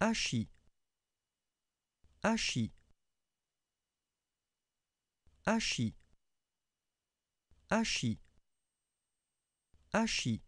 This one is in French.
Hachi. Achi, Achi, Hachi. Achi.